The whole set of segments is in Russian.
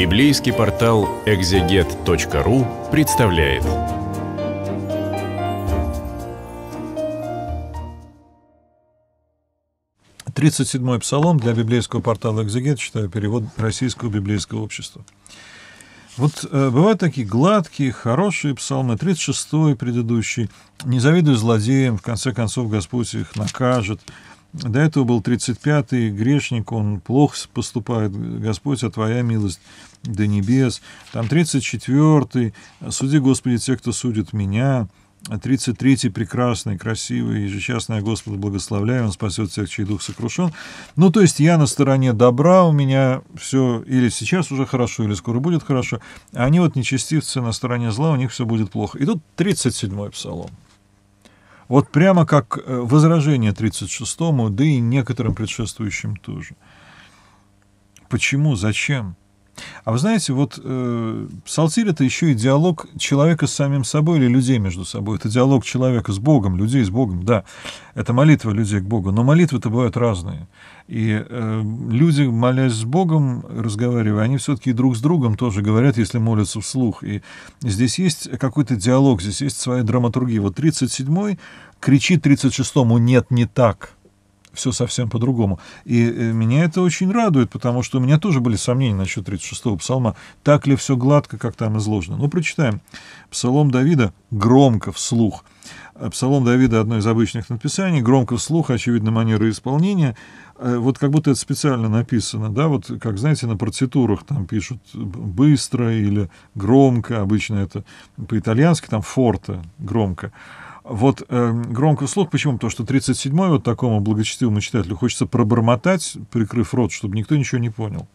Библейский портал экзегет.ру представляет. Тридцать седьмой псалом для библейского портала «Экзегет», читаю перевод Российского библейского общества. Вот э, бывают такие гладкие, хорошие псалмы, 36-й предыдущий, «Не завидуй злодеям, в конце концов Господь их накажет», до этого был 35-й грешник, он плохо поступает, Господь, а твоя милость до небес. Там 34-й, суди, Господи, те, кто судит меня. 33-й прекрасный, красивый, ежечасно я Господа благословляю, Он спасет всех, чей дух сокрушен. Ну, то есть я на стороне добра, у меня все или сейчас уже хорошо, или скоро будет хорошо, а они вот нечестивцы на стороне зла, у них все будет плохо. И тут 37-й псалом. Вот прямо как э, возражение 36-му, да и некоторым предшествующим тоже. Почему? Зачем? А вы знаете, вот э, псалтирь — это еще и диалог человека с самим собой или людей между собой. Это диалог человека с Богом, людей с Богом, да. Это молитва людей к Богу, но молитвы-то бывают разные. И э, люди, молясь с Богом, разговаривая, они все-таки друг с другом тоже говорят, если молятся вслух. И здесь есть какой-то диалог, здесь есть своя драматургия. Вот 37-й кричит 36-му «нет, не так», все совсем по-другому. И э, меня это очень радует, потому что у меня тоже были сомнения насчет 36-го псалма, так ли все гладко, как там изложено. Ну, прочитаем. Псалом Давида громко, вслух. Э, Псалом Давида — одно из обычных написаний громко вслух, очевидно, манера исполнения. Э, вот как будто это специально написано, да, вот как, знаете, на партитурах там пишут быстро или громко, обычно это по-итальянски, там форте, громко. Вот э, громко вслух, почему? Потому что 37-й вот такому благочестивому читателю хочется пробормотать, прикрыв рот, чтобы никто ничего не понял.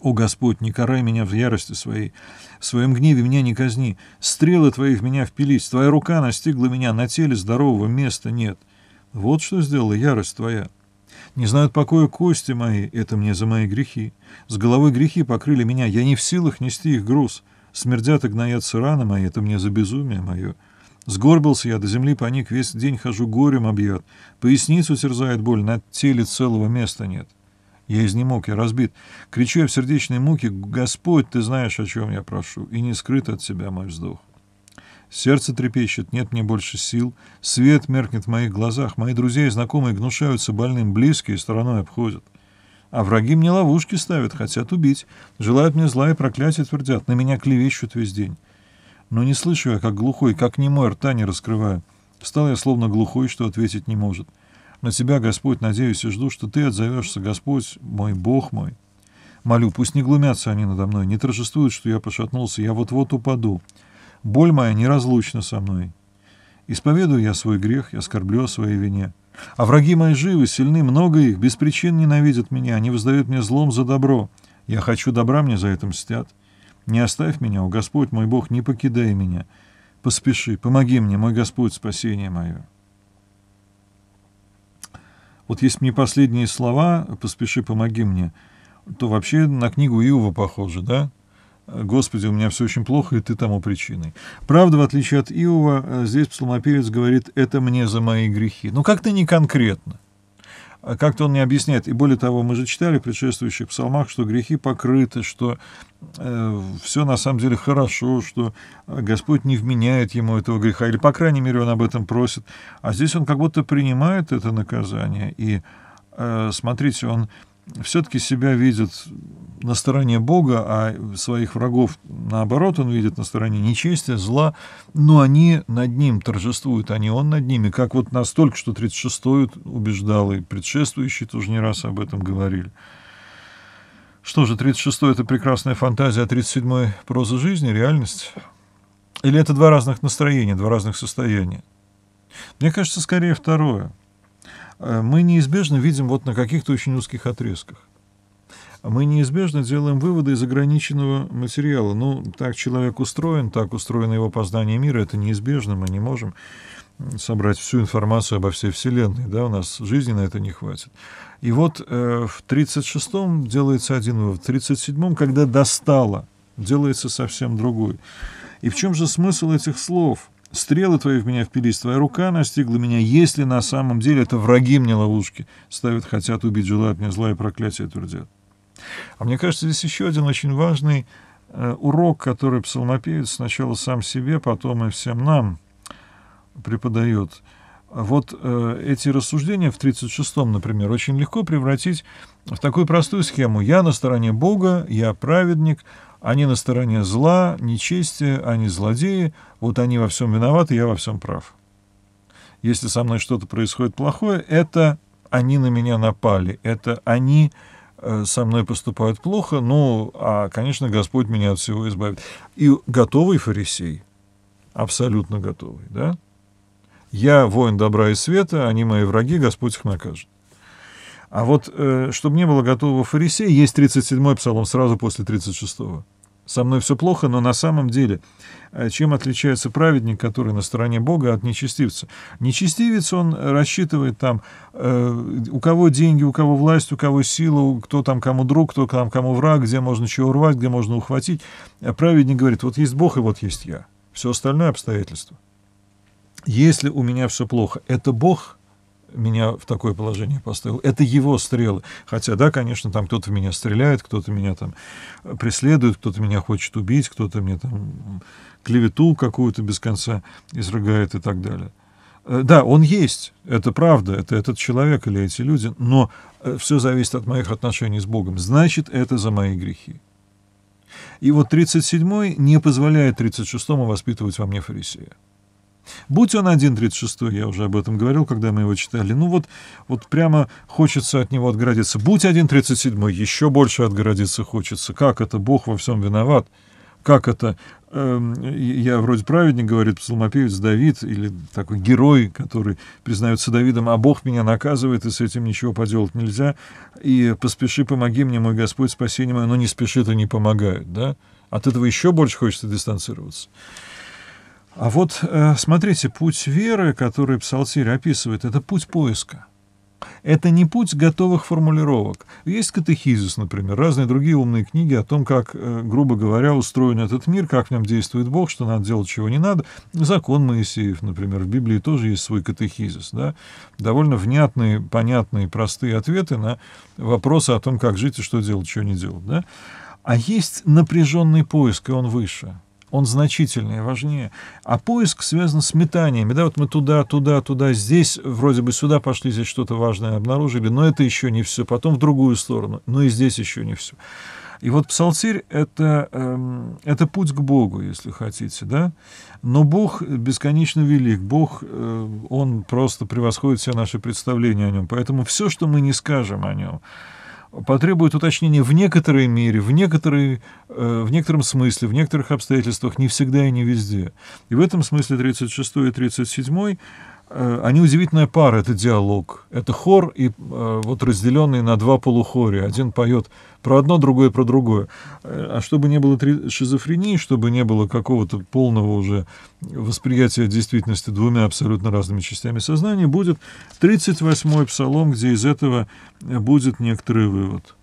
«О Господь, не карай меня в ярости своей, в своем гневе меня не казни, стрелы твоих меня впились, твоя рука настигла меня, на теле здорового места нет. Вот что сделала ярость твоя. Не знают покоя кости мои, это мне за мои грехи. С головы грехи покрыли меня, я не в силах нести их груз. Смердят и гноятся раны мои, это мне за безумие мое. Сгорбился я до земли, поник, весь день хожу, горем объят. Поясницу терзает боль, на теле целого места нет. Я изнемог, я разбит. Кричу я в сердечной муке, «Господь, ты знаешь, о чем я прошу!» И не скрыт от тебя мой вздох. Сердце трепещет, нет мне больше сил, свет меркнет в моих глазах, мои друзья и знакомые гнушаются больным, близкие стороной обходят. А враги мне ловушки ставят, хотят убить, желают мне зла и проклятия твердят, на меня клевещут весь день. Но не слышу я, как глухой, как немой рта не раскрываю. Стал я словно глухой, что ответить не может. На тебя, Господь, надеюсь и жду, что ты отзовешься, Господь, мой Бог мой. Молю, пусть не глумятся они надо мной, не торжествуют, что я пошатнулся, я вот-вот упаду. Боль моя неразлучна со мной. Исповедую я свой грех, я скорблю о своей вине. А враги мои живы, сильны, много их, без причин ненавидят меня, они воздают мне злом за добро. Я хочу добра, мне за это мстят. Не оставь меня, о Господь мой Бог, не покидай меня. Поспеши, помоги мне, мой Господь, спасение мое. Вот есть мне последние слова «поспеши, помоги мне», то вообще на книгу Иова похоже, да? «Господи, у меня все очень плохо, и ты тому причиной». Правда, в отличие от Иова, э, здесь псалмопевец говорит «это мне за мои грехи». Ну, как-то не конкретно. А как-то он не объясняет. И более того, мы же читали в предшествующих псалмах, что грехи покрыты, что э, все на самом деле хорошо, что Господь не вменяет ему этого греха, или, по крайней мере, он об этом просит. А здесь он как будто принимает это наказание. И, э, смотрите, он все-таки себя видит на стороне Бога, а своих врагов, наоборот, он видит на стороне нечестия, зла, но они над ним торжествуют, а не он над ними, как вот настолько, что 36-й убеждал, и предшествующие тоже не раз об этом говорили. Что же, 36-й — это прекрасная фантазия, а 37-й — проза жизни, реальность? Или это два разных настроения, два разных состояния? Мне кажется, скорее второе — Э, мы неизбежно видим вот на каких-то очень узких отрезках. Мы неизбежно делаем выводы из ограниченного материала. Ну, так человек устроен, так устроено его познание мира, это неизбежно, мы не можем собрать всю информацию обо всей Вселенной, да, у нас жизни на это не хватит. И вот э, в 36-м делается один вывод, в 37-м, когда достало, делается совсем другой. И в чем же смысл этих слов – Стрелы твои в меня впились, твоя рука настигла меня, если на самом деле это враги мне ловушки ставят, хотят убить, желают мне зла и проклятия твердят. А мне кажется, здесь еще один очень важный э, урок, который псалмопевец сначала сам себе, потом и всем нам преподает. Вот э, эти рассуждения в 36-м, например, очень легко превратить в такую простую схему. Я на стороне Бога, я праведник, они на стороне зла, нечестия, они злодеи, вот они во всем виноваты, я во всем прав. Если со мной что-то происходит плохое, это они на меня напали, это они э, со мной поступают плохо, ну, а, конечно, Господь меня от всего избавит. И готовый фарисей, абсолютно готовый, да? Я воин добра и света, они мои враги, Господь их накажет. А вот, э, чтобы не было готового фарисея, есть 37-й псалом сразу после 36-го. Со мной все плохо, но на самом деле, э, чем отличается праведник, который на стороне Бога, от нечестивца? Нечестивец, он рассчитывает там, э, у кого деньги, у кого власть, у кого сила, кто там кому друг, кто там кому враг, где можно чего урвать, где можно ухватить. А праведник говорит, вот есть Бог и вот есть я. Все остальное обстоятельства. Если у меня все плохо, это Бог – меня в такое положение поставил. Это его стрелы. Хотя, да, конечно, там кто-то в меня стреляет, кто-то меня там э, преследует, кто-то меня хочет убить, кто-то мне там клевету какую-то без конца изрыгает и так далее. Э, да, он есть, это правда, это этот человек или эти люди, но э, все зависит от моих отношений с Богом. Значит, это за мои грехи. И вот 37-й не позволяет 36-му воспитывать во мне фарисея. Будь он 1.36, я уже об этом говорил, когда мы его читали, ну вот, вот прямо хочется от него отгородиться. Будь 1.37, еще больше отгородиться хочется. Как это? Бог во всем виноват. Как это? Эм, я вроде праведник, говорит псалмопевец Давид, или такой герой, который признается Давидом, а Бог меня наказывает, и с этим ничего поделать нельзя, и поспеши, помоги мне, мой Господь, спасение мое, но не спешит и не помогает, да? От этого еще больше хочется дистанцироваться. А вот, э, смотрите, путь веры, который Псалтирь описывает, это путь поиска. Это не путь готовых формулировок. Есть катехизис, например, разные другие умные книги о том, как, э, грубо говоря, устроен этот мир, как в нем действует Бог, что надо делать, чего не надо. Закон Моисеев, например, в Библии тоже есть свой катехизис. Да? Довольно внятные, понятные, простые ответы на вопросы о том, как жить и что делать, чего не делать. Да? А есть напряженный поиск, и он выше он значительнее, важнее. А поиск связан с метаниями. Да, вот мы туда, туда, туда, здесь, вроде бы сюда пошли, здесь что-то важное обнаружили, но это еще не все. Потом в другую сторону, но и здесь еще не все. И вот псалтирь — это, э, это путь к Богу, если хотите, да? Но Бог бесконечно велик, Бог, э, Он просто превосходит все наши представления о Нем. Поэтому все, что мы не скажем о Нем, потребует уточнения в некоторой мере, в, некоторой, э, в некотором смысле, в некоторых обстоятельствах, не всегда и не везде. И в этом смысле 36 и 37 Э, они удивительная пара, это диалог. Это хор, и э, вот разделенный на два полухория. Один поет про одно, другое про другое. Э, а чтобы не было три... шизофрении, чтобы не было какого-то полного уже восприятия действительности двумя абсолютно разными частями сознания, будет 38-й псалом, где из этого будет некоторый вывод.